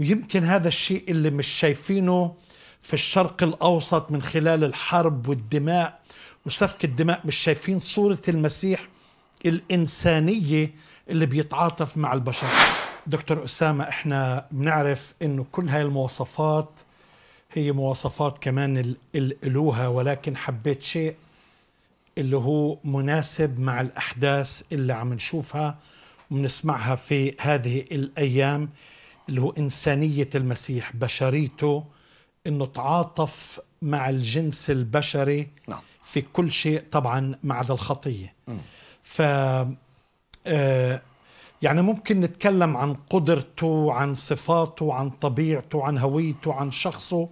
ويمكن هذا الشيء اللي مش شايفينه في الشرق الأوسط من خلال الحرب والدماء وسفك الدماء مش شايفين صورة المسيح الإنسانية اللي بيتعاطف مع البشر دكتور أسامة احنا بنعرف انه كل هاي المواصفات هي مواصفات كمان الالوها ولكن حبيت شيء اللي هو مناسب مع الأحداث اللي عم نشوفها وبنسمعها في هذه الأيام اللي هو إنسانية المسيح بشريته أنه تعاطف مع الجنس البشري نعم. في كل شيء طبعا مع ذا الخطية ف آه يعني ممكن نتكلم عن قدرته عن صفاته عن طبيعته عن هويته عن شخصه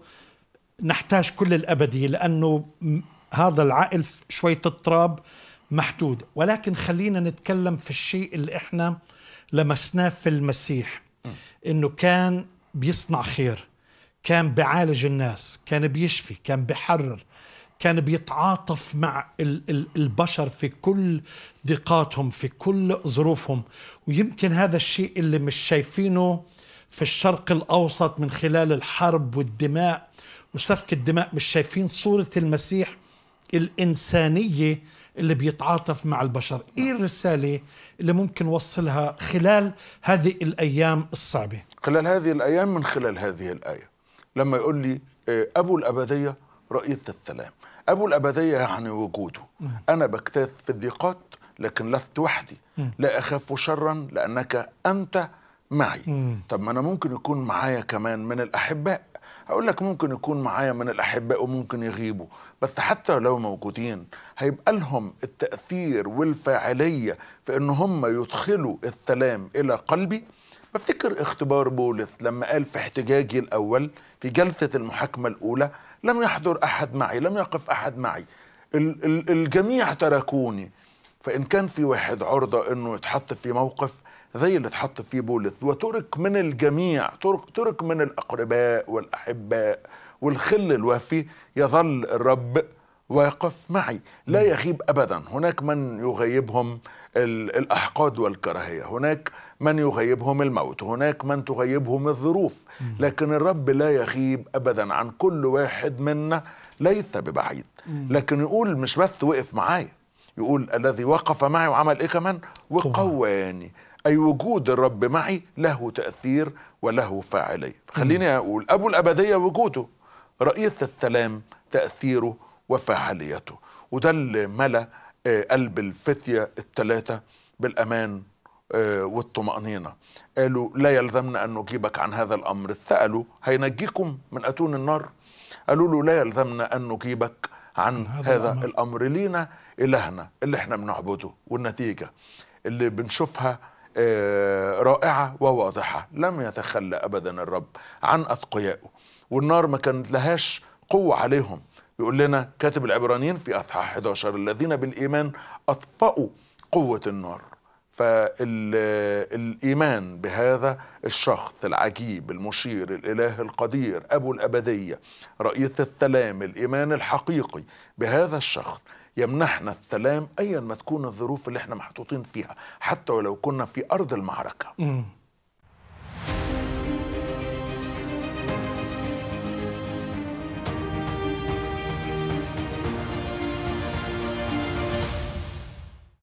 نحتاج كل الأبدي لأنه هذا العقل شوية التراب محدود ولكن خلينا نتكلم في الشيء اللي احنا لمسناه في المسيح انه كان بيصنع خير كان بيعالج الناس كان بيشفي كان بيحرر كان بيتعاطف مع البشر في كل دقاتهم في كل ظروفهم ويمكن هذا الشيء اللي مش شايفينه في الشرق الأوسط من خلال الحرب والدماء وسفك الدماء مش شايفين صورة المسيح الإنسانية اللي بيتعاطف مع البشر إيه الرسالة اللي ممكن وصلها خلال هذه الأيام الصعبة خلال هذه الأيام من خلال هذه الآية لما يقول لي آه، أبو الأبدية رئيس السلام أبو الأبدية يعني وجوده أنا بكتاث في الضيقات لكن لست وحدي لا أخاف شرا لأنك أنت معي طب ما أنا ممكن يكون معايا كمان من الأحباء هقول لك ممكن يكون معايا من الأحباء وممكن يغيبوا بس حتى لو موجودين هيبقى لهم التأثير والفاعلية في إن هم يدخلوا السلام إلى قلبي بفتكر اختبار بولس لما قال في احتجاجي الأول في جلسة المحاكمة الأولى لم يحضر أحد معي لم يقف أحد معي الجميع تركوني فإن كان في واحد عرضة أنه يتحط في موقف زي اللي اتحط فيه بولس وترك من الجميع ترك, ترك من الأقرباء والأحباء والخل الوافي يظل الرب واقف معي لا يغيب أبدا هناك من يغيبهم الأحقاد والكراهية هناك من يغيبهم الموت هناك من تغيبهم الظروف لكن الرب لا يغيب أبدا عن كل واحد منا ليس ببعيد لكن يقول مش بس وقف معايا يقول الذي وقف معي وعمل ايه كمان وقواني اي وجود الرب معي له تاثير وله فاعليه خليني اقول ابو الابديه وجوده رئيس السلام تاثيره وفاعليته وده اللي ملا آه، قلب الفتيه الثلاثه بالامان آه، والطمأنينة قالوا لا يلزمنا أن نجيبك عن هذا الأمر سألوا هينجيكم من أتون النار قالوا له لا يلزمنا أن نجيبك عن هذا, هذا الأمر. لينا إلهنا اللي احنا بنعبده والنتيجة اللي بنشوفها آه، رائعة وواضحة لم يتخلى أبدا الرب عن أتقيائه والنار ما كانت لهاش قوة عليهم يقول لنا كاتب العبرانيين في أصحاح 11 الذين بالإيمان أطفأوا قوة النار فالايمان بهذا الشخص العجيب المشير الاله القدير ابو الابديه رئيس السلام الايمان الحقيقي بهذا الشخص يمنحنا السلام ايا ما تكون الظروف اللي احنا محطوطين فيها حتى ولو كنا في ارض المعركه